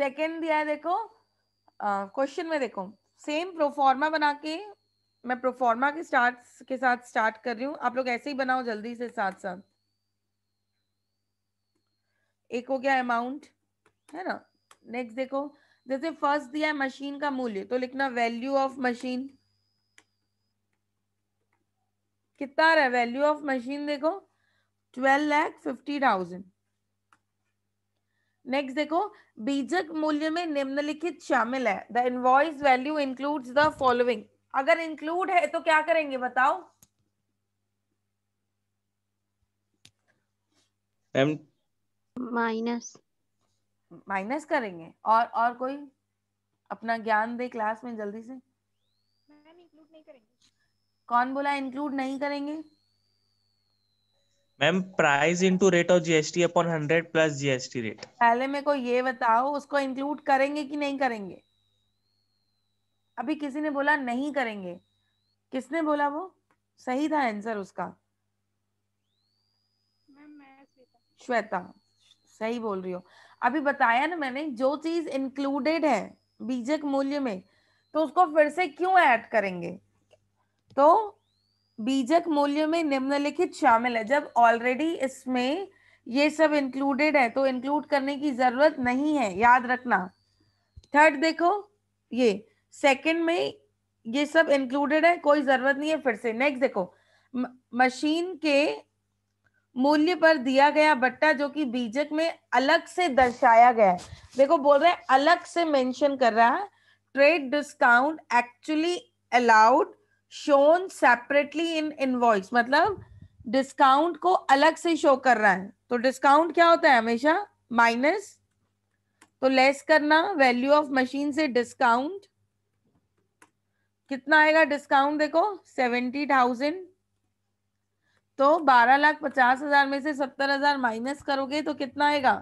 Second दिया है देखो क्वेश्चन uh, में देखो सेम प्रोफॉर्मा बना के मैं प्रोफॉर्मा के स्टार्ट के साथ स्टार्ट कर रही हूँ आप लोग ऐसे ही बनाओ जल्दी से साथ साथ एक हो गया अमाउंट है ना नेक्स्ट देखो जैसे फर्स्ट दिया है मशीन का मूल्य तो लिखना वैल्यू ऑफ मशीन कितना रहा है वैल्यू ऑफ मशीन देखो twelve lakh fifty thousand next देखो बीजक मूल्य में निम्नलिखित शामिल है the invoice value include the following अगर इंक्लूड है तो क्या करेंगे बताओ माइनस माइनस करेंगे और और कोई अपना ज्ञान दे क्लास में जल्दी से मैम इंक्लूड नहीं करेंगे कौन बोला इंक्लूड नहीं करेंगे ma'am price into rate of GST upon 100 plus GST rate पहले मेरे को ये बताओ उसको इंक्लूड करेंगे कि नहीं करेंगे अभी किसी ने बोला नहीं करेंगे किसने बोला वो सही था आंसर उसका श्वेता सही बोल रही हो अभी बताया ना मैंने जो चीज इंक्लूडेड है बीजक मूल्य में तो उसको फिर से क्यों ऐड करेंगे तो बीजक मूल्य में निम्नलिखित शामिल है जब ऑलरेडी इसमें ये सब इंक्लूडेड है तो इंक्लूड करने की जरूरत नहीं है याद रखना थर्ड देखो ये सेकंड में ये सब इंक्लूडेड है कोई जरूरत नहीं है फिर से नेक्स्ट देखो मशीन के मूल्य पर दिया गया बट्टा जो कि बीजक में अलग से दर्शाया गया है देखो बोल रहे हैं अलग से मेंशन कर रहा है trade discount actually allowed shown separately in invoice मतलब डिस्काउंट को अलग से शो कर रहा है तो डिस्काउंट क्या होता है हमेशा माइनस तो लेस करना वैल्यू ऑफ मशीन से डिस्काउंट कितना आएगा डिस्काउंट देखो सेवेंटी थाउजेंड तो बारह लाख पचास हजार में से सत्तर हजार माइनस करोगे तो कितना आएगा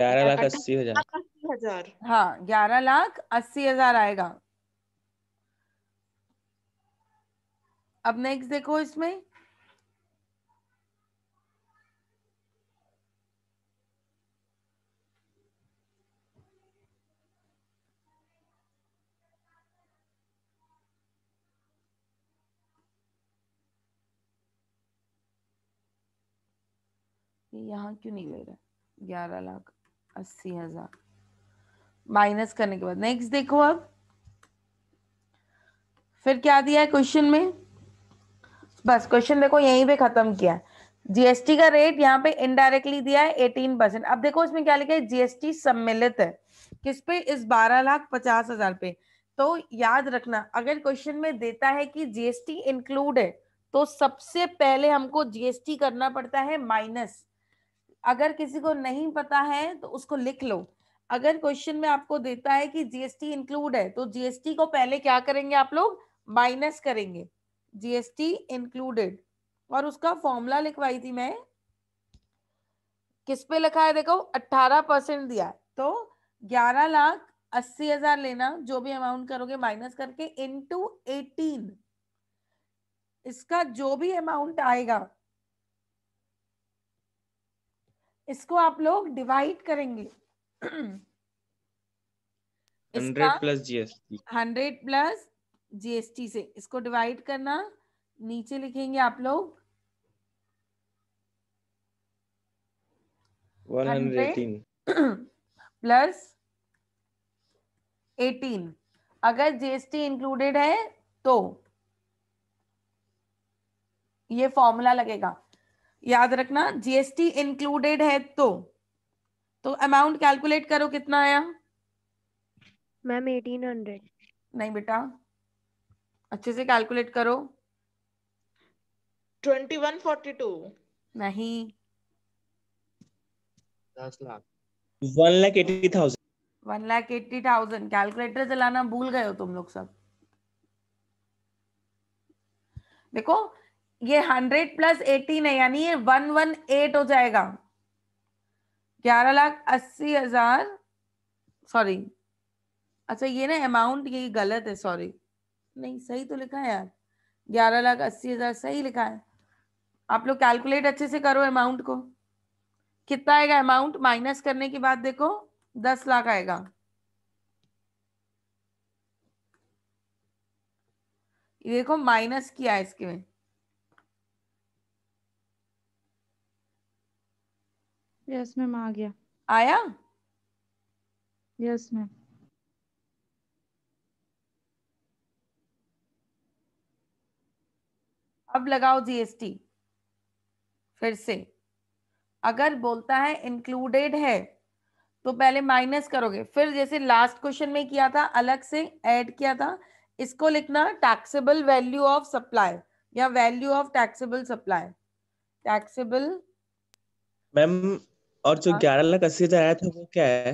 ग्यारह लाख अस्सी हजार हाँ ग्यारह लाख अस्सी हजार आएगा अब नेक्स्ट देखो इसमें यहाँ क्यों नहीं ले रहा ग्यारह लाख अस्सी हजार माइनस करने के बाद नेक्स्ट देखो अब फिर क्या दिया है क्वेश्चन में बस क्वेश्चन देखो यहीं पे खत्म किया है जीएसटी का रेट यहाँ पे इनडायरेक्टली दिया है एटीन परसेंट अब देखो इसमें क्या लिखा है जीएसटी सम्मिलित है किस पे इस बारह लाख पचास हजार पे तो याद रखना अगर क्वेश्चन में देता है कि जीएसटी इंक्लूड है तो सबसे पहले हमको जीएसटी करना पड़ता है माइनस अगर किसी को नहीं पता है तो उसको लिख लो अगर क्वेश्चन में आपको देता है कि जीएसटी इंक्लूड है तो जीएसटी को पहले क्या करेंगे आप लोग माइनस करेंगे जीएसटी इंक्लूडेड और उसका फॉर्मूला लिखवाई थी मैं किस पे लिखा है देखो अट्ठारह परसेंट दिया तो ग्यारह लाख अस्सी हजार लेना जो भी अमाउंट करोगे माइनस करके इनटू एटीन इसका जो भी अमाउंट आएगा इसको आप लोग डिवाइड करेंगे hundred plus GST hundred plus GST से इसको डिवाइड करना नीचे लिखेंगे आप लोग प्लस एटीन अगर जीएसटी इंक्लूडेड है तो ये फॉर्मूला लगेगा याद रखना जीएसटी इंक्लूडेड है तो तो अमाउंट कैलकुलेट करो कितना आया मैम एटीन हंड्रेड नहीं बेटा अच्छे से कैलकुलेट करो ट्वेंटी वन फोर्टी टू नहीं दस lakh one lakh eighty thousand one lakh eighty thousand calculator चलाना भूल गए हो तुम लोग सब देखो ये हंड्रेड प्लस एटीन है यानी ये वन वन एट हो जाएगा ग्यारह लाख अस्सी हजार सॉरी अच्छा ये ना अमाउंट ये गलत है सॉरी नहीं सही तो लिखा है यार ग्यारह लाख अस्सी हजार सही लिखा है आप लोग कैलकुलेट अच्छे से करो अमाउंट को कितना आएगा अमाउंट माइनस करने के बाद देखो दस लाख आएगा देखो माइनस किया है इसके में यस मैम आ गया आया यस मैम अब लगाओ जीएसटी फिर से अगर बोलता है इंक्लूडेड है तो पहले माइनस करोगे फिर जैसे लास्ट क्वेश्चन में किया था अलग से ऐड किया था इसको लिखना टैक्सेबल वैल्यू ऑफ सप्लाई या value of taxable supply taxable ma'am और जो हाँ। ग्यारह लाख अस्सी हजार आया था वो क्या है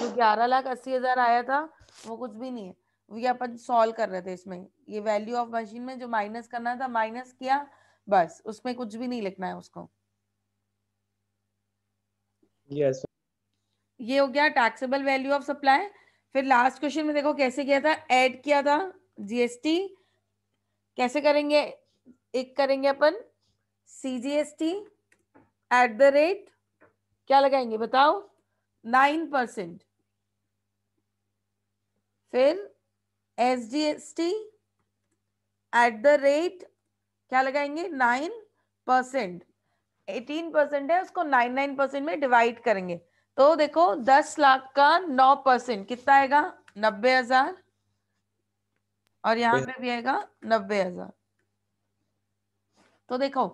जो ग्यारह लाख अस्सी हजार आया था वो कुछ भी नहीं है ये अपन सॉल्व कर रहे थे इसमें ये वैल्यू ऑफ मशीन में जो माइनस करना था माइनस किया बस उसमें कुछ भी नहीं लिखना है उसको yes. ये हो गया टैक्सेबल वैल्यू ऑफ सप्लाई फिर लास्ट क्वेश्चन में देखो कैसे किया था ऐड किया था जीएसटी कैसे करेंगे एक करेंगे अपन C G S T at the rate क्या लगाएंगे बताओ नाइन परसेंट फिर S D S T at the rate क्या लगाएंगे नाइन परसेंट एटीन परसेंट है उसको नाइन नाइन परसेंट में डिवाइड करेंगे तो देखो दस लाख का नौ परसेंट कितना आएगा नब्बे हजार और यहाँ पे भी आएगा नब्बे हजार तो देखो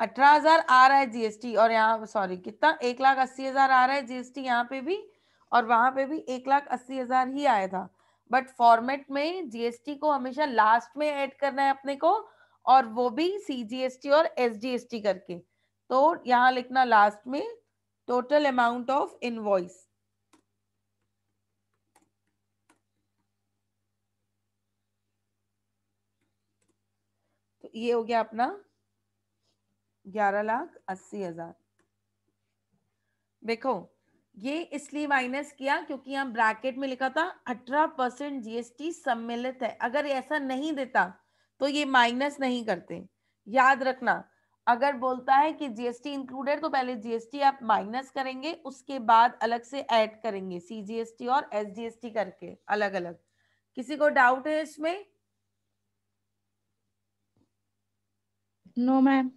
अठारह हजार आ रहा है जीएसटी और यहाँ सॉरी कितना एक लाख अस्सी हजार आ रहा है जीएसटी यहाँ पे भी और वहां पे भी एक लाख अस्सी हजार ही आया था बट फॉर्मेट में जीएसटी को हमेशा लास्ट में ऐड करना है अपने को और वो भी सीजीएसटी और एसजीएसटी करके तो यहाँ लिखना लास्ट में टोटल अमाउंट ऑफ इनवॉइस तो ये हो गया अपना ग्यारह लाख अस्सी हजार देखो ये इसलिए माइनस किया क्योंकि यहाँ ब्रैकेट में लिखा था अठारह परसेंट जीएसटी सम्मिलित है अगर ऐसा नहीं देता तो ये माइनस नहीं करते याद रखना अगर बोलता है कि जीएसटी इंक्लूडेड तो पहले जीएसटी आप माइनस करेंगे उसके बाद अलग से ऐड करेंगे सीजीएसटी और एसजीएसटी करके अलग अलग किसी को डाउट है इसमें नो no, मैम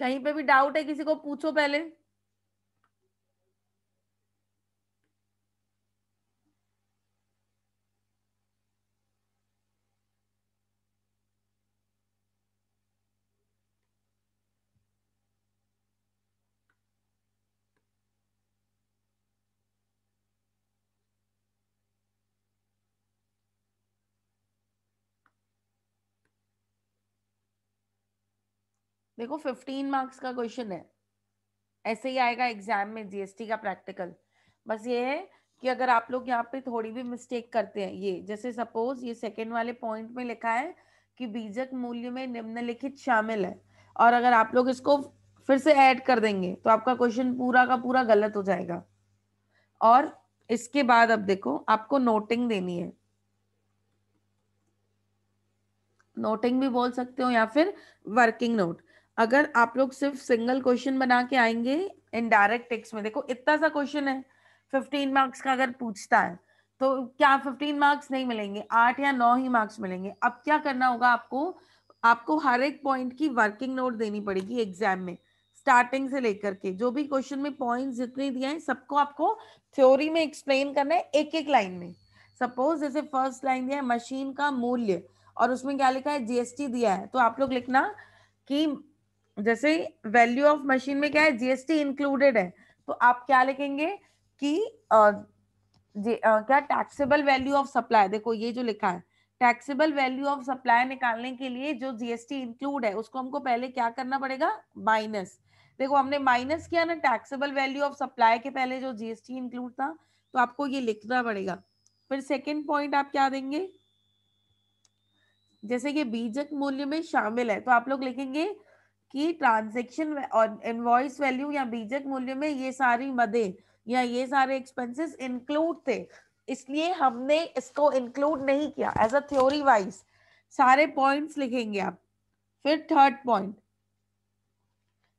कहीं पे भी डाउट है किसी को पूछो पहले देखो फिफ्टीन मार्क्स का क्वेश्चन है ऐसे ही आएगा एग्जाम में जीएसटी का प्रैक्टिकल बस ये है कि अगर आप लोग यहाँ पे थोड़ी भी मिस्टेक करते हैं ये जैसे सपोज ये सेकेंड वाले पॉइंट में लिखा है कि बीजक मूल्य में निम्नलिखित शामिल है और अगर आप लोग इसको फिर से ऐड कर देंगे तो आपका क्वेश्चन पूरा का पूरा गलत हो जाएगा और इसके बाद अब देखो आपको नोटिंग देनी है नोटिंग भी बोल सकते हो या फिर वर्किंग नोट अगर आप लोग सिर्फ सिंगल क्वेश्चन बना के आएंगे इनडायरेक्ट टेक्स में देखो इतना सा क्वेश्चन है फिफ्टीन मार्क्स का अगर पूछता है तो क्या फिफ्टीन मार्क्स नहीं मिलेंगे आठ या नौ ही मार्क्स मिलेंगे अब क्या करना होगा आपको आपको हर एक पॉइंट की वर्किंग नोट देनी पड़ेगी एग्जाम में स्टार्टिंग से लेकर के जो भी क्वेश्चन में पॉइंट जितने दिए हैं सबको आपको थ्योरी में एक्सप्लेन करना है एक एक लाइन में सपोज जैसे फर्स्ट लाइन दिया है मशीन का मूल्य और उसमें क्या लिखा है जीएसटी दिया है तो आप लोग लिखना कि जैसे वैल्यू ऑफ मशीन में क्या है जीएसटी इंक्लूडेड है तो आप क्या लिखेंगे कि आ, आ, क्या टैक्सेबल वैल्यू ऑफ सप्लाई देखो ये जो लिखा है टैक्सेबल वैल्यू ऑफ सप्लाई निकालने के लिए जो जीएसटी इंक्लूड है उसको हमको पहले क्या करना पड़ेगा माइनस देखो हमने माइनस किया ना टैक्सेबल वैल्यू ऑफ सप्लाई के पहले जो जीएसटी इंक्लूड था तो आपको ये लिखना पड़ेगा फिर सेकेंड पॉइंट आप क्या देंगे जैसे कि बीजक मूल्य में शामिल है तो आप लोग लिखेंगे कि ट्रांजेक्शन और इनवॉइस वैल्यू या बीजक मूल्य में ये सारी मदे या ये सारे एक्सपेंसेस इंक्लूड थे इसलिए हमने इसको इंक्लूड नहीं किया एज अ थ्योरी वाइज सारे पॉइंट्स लिखेंगे आप फिर थर्ड पॉइंट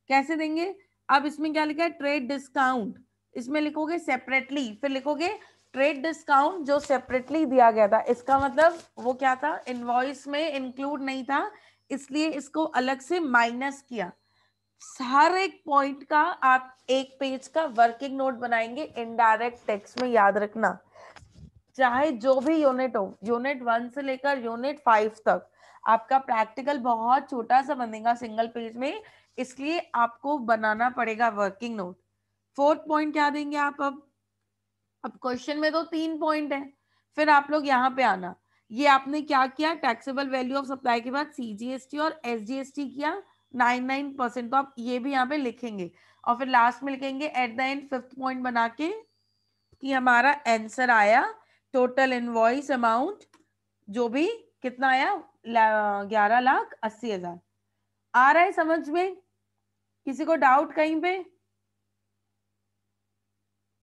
कैसे देंगे अब इसमें क्या लिखा है ट्रेड डिस्काउंट इसमें लिखोगे सेपरेटली फिर लिखोगे ट्रेड डिस्काउंट जो सेपरेटली दिया गया था इसका मतलब वो क्या था इनवॉइस में इंक्लूड नहीं था इसलिए इसको अलग से माइनस किया हर एक पॉइंट का आप एक पेज का वर्किंग नोट बनाएंगे इनडायरेक्ट टेक्स्ट में याद रखना चाहे जो भी यूनिट हो यूनिट वन से लेकर यूनिट फाइव तक आपका प्रैक्टिकल बहुत छोटा सा बनेगा सिंगल पेज में इसलिए आपको बनाना पड़ेगा वर्किंग नोट फोर्थ पॉइंट क्या देंगे आप अब अब क्वेश्चन में तो तीन पॉइंट है फिर आप लोग यहाँ पे आना ये आपने क्या किया टैक्सेबल वैल्यू ऑफ सप्लाई के बाद सीजीएसटी और एसजीएसटी किया नाइन नाइन परसेंट तो आप ये भी यहाँ पे लिखेंगे और फिर लास्ट में लिखेंगे at the end fifth point बना के कि हमारा आंसर आया टोटल इनवॉइस अमाउंट जो भी कितना आया ग्यारह लाख अस्सी हजार आ रहा है समझ में किसी को डाउट कहीं पे